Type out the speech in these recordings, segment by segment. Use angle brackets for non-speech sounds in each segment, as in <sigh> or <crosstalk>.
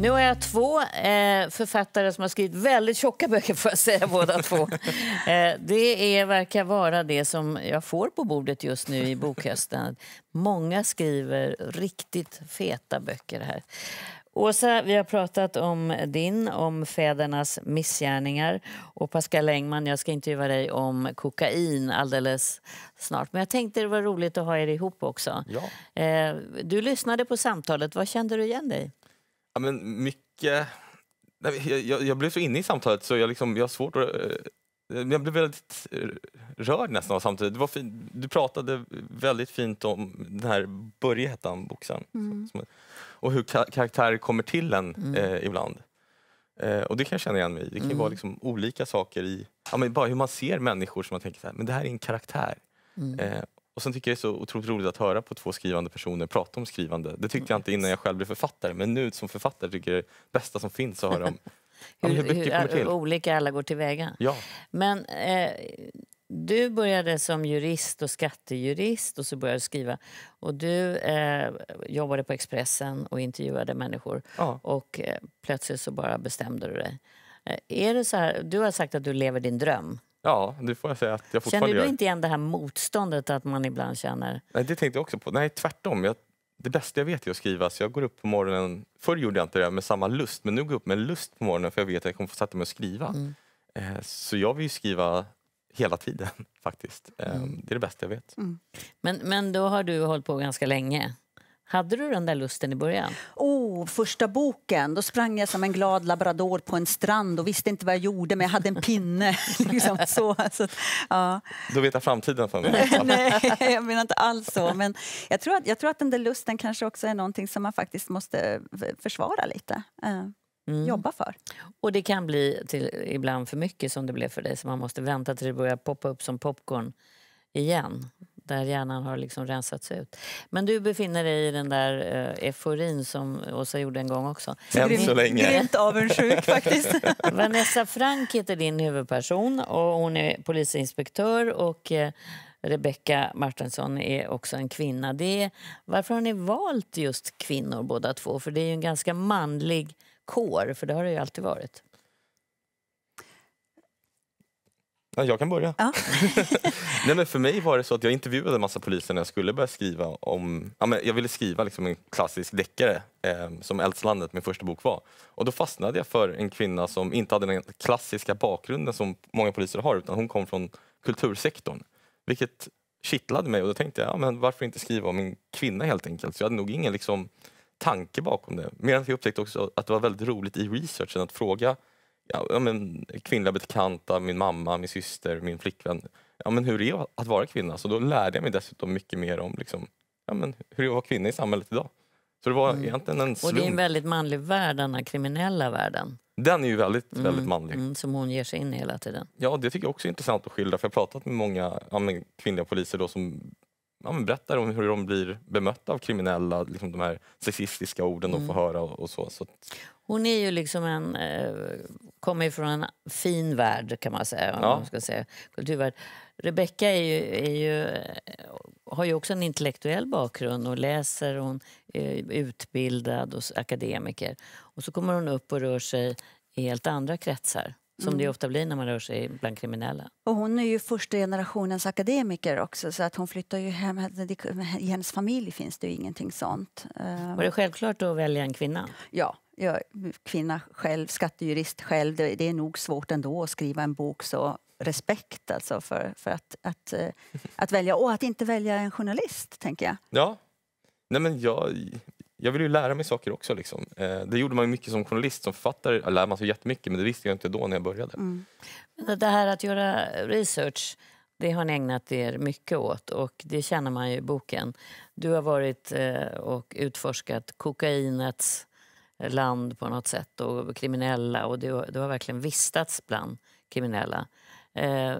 Nu har jag två eh, författare som har skrivit väldigt tjocka böcker, får jag säga <laughs> båda två. Eh, det är, verkar vara det som jag får på bordet just nu i bokhösten. Många skriver riktigt feta böcker här. Åsa, vi har pratat om din, om fädernas missgärningar. Och Pascal Engman, jag ska intervjua dig om kokain alldeles snart. Men jag tänkte det var roligt att ha er ihop också. Ja. Eh, du lyssnade på samtalet. Vad kände du igen dig Ja, men mycket... Jag, jag, jag, blev så inne i samtalet så jag, liksom, jag har svårt att... Eh, jag blev väldigt rörd nästan av samtalet. Det var fin, du pratade väldigt fint om den här Börje hette han, boxaren. Mm. Och hur karaktärer kommer till en mm. eh, ibland. Eh, och det kan jag känna igen mig i. Det kan mm. vara liksom olika saker i... Ja, men bara hur man ser människor som man tänker så här, men det här är en karaktär. Mm. Eh, och sen tycker jag det är så otroligt roligt att höra på två skrivande personer prata om skrivande. Det tyckte jag inte innan jag själv blev författare, men nu som författare tycker jag det bästa som finns att höra om hur, hur, hur, hur olika alla går tillväga. Ja. Men eh, du började som jurist och skattejurist och så började du skriva. Och du eh, jobbade på Expressen och intervjuade människor. Ja. Och eh, plötsligt så bara bestämde du dig. Eh, är det så här, du har sagt att du lever din dröm. Ja, det får jag säga att jag fortfarande Känner du inte igen det här motståndet att man ibland känner? Nej, det tänkte jag också på. Nej, tvärtom. Jag, det bästa jag vet är att skriva, så jag går upp på morgonen. Förr gjorde jag inte det med samma lust, men nu går jag upp med lust på morgonen för jag vet att jag kommer få sätta mig och skriva. Mm. Eh, så jag vill ju skriva hela tiden <laughs> faktiskt. Mm. Ehm, det är det bästa jag vet. Mm. Men, men då har du hållit på ganska länge? Hade du den där lusten i början? Oh, första boken. Då sprang jag som en glad labrador på en strand och visste inte vad jag gjorde, men jag hade en pinne. <laughs> liksom, så, alltså, ja. Du vet framtiden för mig. <laughs> Nej, jag menar inte alls så. Men jag tror, att, jag tror att den där lusten kanske också är någonting som man faktiskt måste försvara lite. Eh, mm. jobba för. Och det kan bli till, ibland för mycket som det blev för dig så man måste vänta tills det börjar poppa upp som popcorn igen där hjärnan har liksom rensats ut. Men du befinner dig i den där uh, euforin som Åsa gjorde en gång också. Än så länge. Grymt avundsjuk faktiskt. <laughs> Vanessa Frank heter din huvudperson och hon är polisinspektör och uh, eh, Rebecka Martinsson är också en kvinna. Det är, varför har ni valt just kvinnor båda två? För det är ju en ganska manlig kår, för det har det ju alltid varit. Ja, jag kan börja. Ja. <laughs> Nej, men för mig var det så att jag intervjuade en massa poliser när jag skulle börja skriva om... Ja, men jag ville skriva liksom en klassisk deckare, eh, som Eldslandet, min första bok var. Och då fastnade jag för en kvinna som inte hade den klassiska bakgrunden som många poliser har, utan hon kom från kultursektorn. Vilket kittlade mig och då tänkte jag, ja, men varför inte skriva om en kvinna helt enkelt? Så jag hade nog ingen liksom, tanke bakom det. Mer än att jag upptäckte också att det var väldigt roligt i researchen att fråga ja, men, kvinnliga bekanta, min mamma, min syster, min flickvän. Ja, men hur det är att vara kvinna. Så då lärde jag mig dessutom mycket mer om liksom, ja, men, hur det är att vara kvinna i samhället idag. Så det var mm. egentligen en slump. Och det är en väldigt manlig värld, den här kriminella världen. Den är ju väldigt, mm. väldigt manlig. Mm, som hon ger sig in i hela tiden. Ja, det tycker jag också är intressant att skildra. För jag har pratat med många ja, men, kvinnliga poliser då, som ja, men berättar om hur de blir bemötta av kriminella, liksom de här sexistiska orden mm. de får mm. höra och, och så, så. Hon är ju liksom en, eh, kommer från en fin värld kan man säga, ja. man ska säga kulturvärld. Rebecka är ju, är ju, eh, har ju också en intellektuell bakgrund och läser, hon är eh, utbildad och akademiker. Och så kommer hon upp och rör sig i helt andra kretsar. Som mm. det ofta blir när man rör sig bland kriminella. Och hon är ju första generationens akademiker också så att hon flyttar ju hem. I hennes familj finns det ju ingenting sånt. Eh, Var det självklart att välja en kvinna? Ja, jag kvinna själv, skattejurist själv. Det, det är nog svårt ändå att skriva en bok så respekt alltså för, för att, att, eh, att välja. Och att inte välja en journalist, tänker jag. Ja. Nej, men jag, jag vill ju lära mig saker också. Liksom. Eh, det gjorde man mycket som journalist, som författare jag lär man sig alltså jättemycket men det visste jag inte då när jag började. Mm. Det här att göra research, det har ni ägnat er mycket åt och det känner man ju i boken. Du har varit eh, och utforskat kokainets land på något sätt och kriminella och du, du har verkligen vistats bland kriminella. Eh,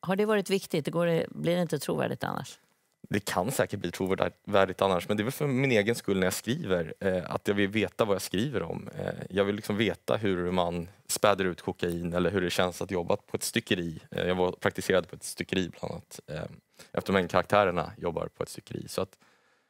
har det varit viktigt? Det går, blir det inte trovärdigt annars? det kan säkert bli trovärdigt annars, men det är väl för min egen skull när jag skriver, eh, att jag vill veta vad jag skriver om. Eh, jag vill liksom veta hur man späder ut kokain eller hur det känns att jobba på ett styckeri. Eh, jag var praktiserad på ett styckeri bland annat, eh, eftersom en karaktärerna jobbar på ett styckeri. Så att,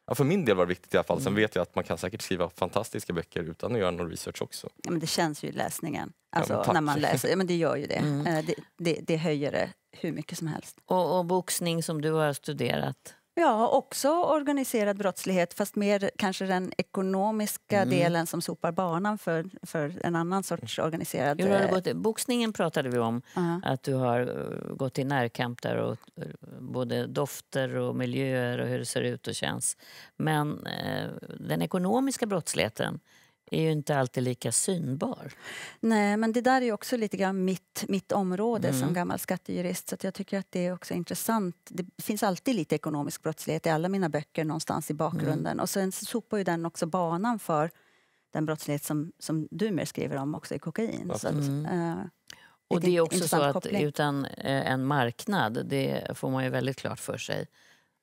ja, för min del var det viktigt i alla fall. Sen mm. vet jag att man kan säkert skriva fantastiska böcker utan att göra någon research också. Ja, men det känns ju i läsningen. Alltså, ja, när man läser. Ja, men det gör ju det. Mm. Eh, det, det. det. höjer det hur mycket som helst. Och, och boxning som du har studerat? Ja, också organiserad brottslighet, fast mer kanske den ekonomiska mm. delen som sopar banan för, för en annan sorts organiserad... Hur har eh, gått? Boxningen pratade vi om, uh-huh. att du har eh, gått i närkamp där och eh, både dofter och miljöer och hur det ser ut och känns. Men eh, den ekonomiska brottsligheten, är ju inte alltid lika synbar. Nej, men det där är också lite grann mitt, mitt område mm. som gammal skattejurist. Så jag tycker att det är också intressant. Det finns alltid lite ekonomisk brottslighet i alla mina böcker någonstans i bakgrunden. Mm. Och sen sopar ju den också banan för den brottslighet som, som du mer skriver om också i kokain. Ja. Så att, äh, och det är också så att koppling. utan eh, en marknad, det får man ju väldigt klart för sig,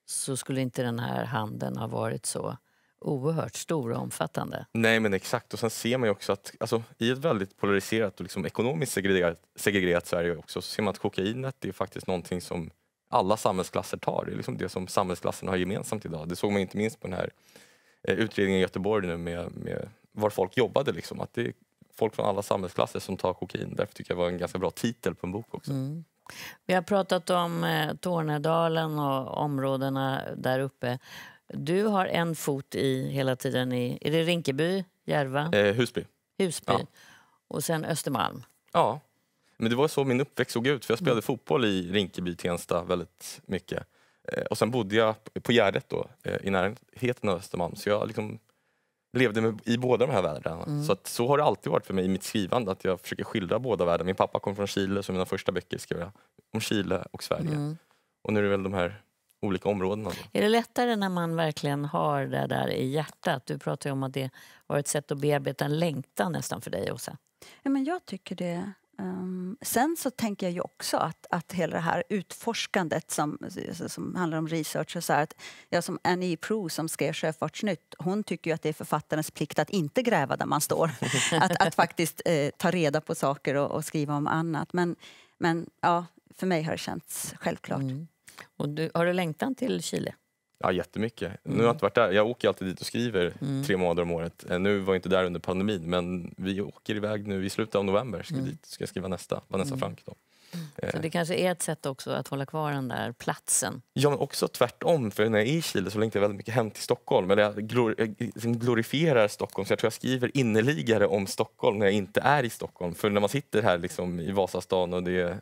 så skulle inte den här handeln ha varit så oerhört stor och omfattande. Nej men exakt och sen ser man ju också att alltså, i ett väldigt polariserat och liksom ekonomiskt segregerat, segregerat Sverige också så ser man att kokainet är faktiskt någonting som alla samhällsklasser tar. Det är liksom det som samhällsklasserna har gemensamt idag. Det såg man inte minst på den här eh, utredningen i Göteborg nu med, med var folk jobbade. Liksom. Att det är folk från alla samhällsklasser som tar kokain. Därför tycker jag det var en ganska bra titel på en bok också. Mm. Vi har pratat om eh, Tornedalen och områdena där uppe. Du har en fot i hela tiden i... Är det Rinkeby, Järva? Eh, Husby. Husby. Ja. Och sen Östermalm. Ja. Men det var så min uppväxt såg ut. För Jag mm. spelade mm. fotboll i Rinkeby, Tensta väldigt mycket. Eh, och sen bodde jag på Gärdet då, eh, i närheten av Östermalm. Så jag liksom levde med, i båda de här världarna. Mm. Så, att, så har det alltid varit för mig i mitt skrivande, att jag försöker skildra båda världarna. Min pappa kom från Chile, så mina första böcker skrev jag om Chile och Sverige. Mm. Och nu är det väl de här olika områden. Alltså. Är det lättare när man verkligen har det där i hjärtat? Du pratade om att det var ett sätt att bearbeta en längtan nästan för dig, Åsa. Ja, men jag tycker det. Um, sen så tänker jag ju också att, att hela det här utforskandet som, som handlar om research och så här, att jag som Annie Pro som skrev Sjöfartsnytt, hon tycker ju att det är författarens plikt att inte gräva där man står. <laughs> att, att faktiskt eh, ta reda på saker och, och, skriva om annat. Men, men ja, för mig har det känts självklart. Mm. Och du, har du längtan till Chile? Ja, jättemycket. Mm. Nu har mm. jag inte varit där. Jag åker alltid dit och skriver mm. tre månader om året. Eh, nu var jag inte där under pandemin, men vi åker iväg nu i slutet av november. Ska, mm. dit, ska jag skriva nästa, Vanessa mm. Frank. Då. Mm. Så eh. det kanske är ett sätt också att hålla kvar den där platsen? Ja, men också tvärtom. För när jag är i Chile så längtar jag väldigt mycket hem till Stockholm. Eller jag, eh, liksom glorifierar Stockholm, så jag tror jag skriver innerligare om Stockholm när jag inte är i Stockholm. För när man sitter här liksom i Vasastan och det är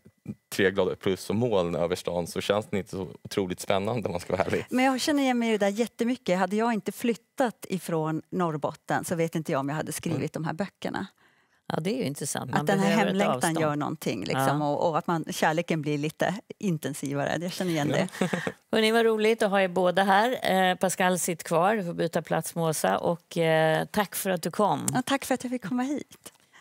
tre grader plus och moln över stan så känns det inte så otroligt spännande om man ska vara ärlig. Men jag känner igen mig i det där jättemycket. Hade jag inte flyttat ifrån Norrbotten så vet inte jag om jag hade skrivit mm. de här böckerna. Ja, det är ju intressant. Man att den här hemlängtan gör någonting liksom, ja. och, och, att man, kärleken blir lite intensivare. Jag känner igen det. Ja. <laughs> Hörrni, vad roligt att ha er båda här. Eh, Pascal, sitt kvar. Du får byta plats med Åsa. Och, eh, tack för att du kom. Ja, tack för att jag fick komma hit.